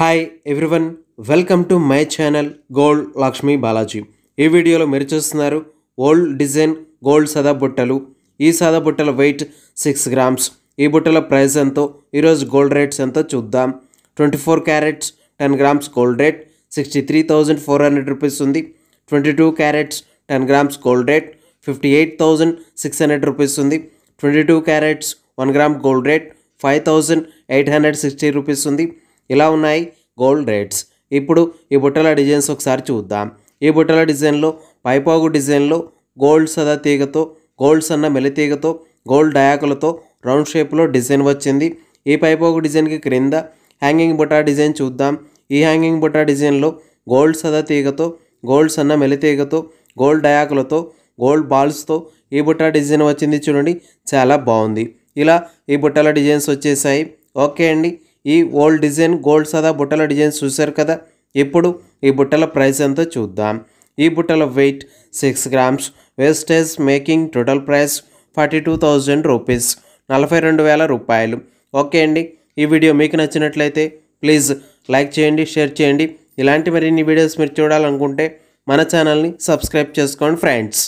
hi everyone welcome to my channel gold Lakshmi Balaji ఈ వీడియోలో మీరు చూస్తున్నారు ఓల్డ్ డిజైన్ గోల్డ్ సదా బుట్టలు ఈ సదా బుట్టల వెయిట్ సిక్స్ గ్రామ్స్ ఈ బుట్టల ప్రైస్ ఎంతో ఈరోజు గోల్డ్ రేట్స్ ఎంతో చూద్దాం twenty four carats ten grams gold rate sixty three thousand four hundred rupees ఉంది twenty two carats ten grams gold rate fifty eight thousand six hundred rupees ఉంది twenty two carats one gram gold rate five thousand eight hundred sixty rupees ఉంది ఇలా ఉన్నాయి gold rates ఇప్పుడు ఈ బుట్టల designs ఒకసారి చూద్దాం ఈ బుట్టల డిజైన్లో పైపాగు డిజైన్లో గోల్డ్ సదా తీగతో గోల్డ్ సన్న మెలితీగతో గోల్డ్ డయాకులతో రౌండ్ షేప్లో డిజైన్ వచ్చింది ఈ పైపాగు డిజైన్కి క్రింద హ్యాంగింగ్ బుట్టా డిజైన్ చూద్దాం ఈ హ్యాంగింగ్ బుట్టా డిజైన్లో గోల్డ్ సదా తీగతో గోల్డ్ సన్న మెలితీగతో గోల్డ్ డయాకులతో గోల్డ్ బాల్స్తో ఈ బుట్టా డిజైన్ వచ్చింది చూడండి చాలా బాగుంది ఇలా ఈ బుట్టల డిజైన్స్ వచ్చేసాయి ఓకే అండి ఈ ఓల్డ్ డిజైన్ గోల్డ్ సదా బుట్టల డిజైన్ చూశారు కదా ఇప్పుడు ఈ బుట్టల ప్రైస్ ఎంతో చూద్దాం ఈ బుట్టల weight six grams wastage making total price forty two thousand rupees నలభై రెండు వేల రూపాయలు ఓకే అండి ఈ వీడియో మీకు నచ్చినట్లయితే ప్లీజ్ లైక్ చేయండి షేర్ చేయండి ఇలాంటి మరిన్ని వీడియోస్ మీరు చూడాలనుకుంటే మన ఛానల్ని సబ్స్క్రైబ్ చేసుకోండి ఫ్రెండ్స్